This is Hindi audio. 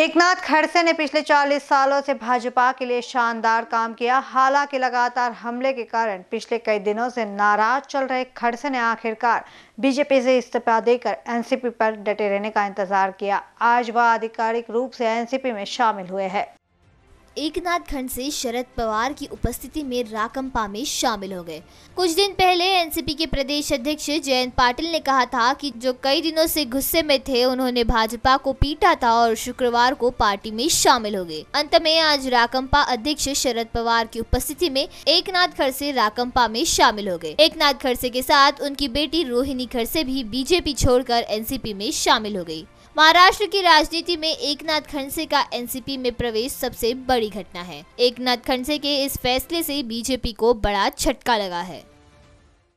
एकनाथ खड़से ने पिछले 40 सालों से भाजपा के लिए शानदार काम किया हालांकि लगातार हमले के कारण पिछले कई दिनों से नाराज चल रहे खड़से ने आखिरकार बीजेपी से इस्तीफा देकर एनसीपी पर डटे रहने का इंतजार किया आज वह आधिकारिक रूप से एनसीपी में शामिल हुए हैं एकनाथ खंड से शरद पवार की उपस्थिति में राकंपा में शामिल हो गए कुछ दिन पहले एनसीपी के प्रदेश अध्यक्ष जयंत पाटिल ने कहा था कि जो कई दिनों से गुस्से में थे उन्होंने भाजपा को पीटा था और शुक्रवार को पार्टी में शामिल हो गए अंत में आज राकंपा अध्यक्ष शरद पवार की उपस्थिति में एकनाथ खड़से राकंपा में शामिल हो गए एकनाथ खड़से के साथ उनकी बेटी रोहिणी खड़से भी बीजेपी छोड़कर एनसीपी में शामिल हो गयी महाराष्ट्र की राजनीति में एक नाथ खड़से का एनसीपी में प्रवेश सबसे बड़ी घटना है एक नाथ खड़से के इस फैसले से बीजेपी को बड़ा झटका लगा है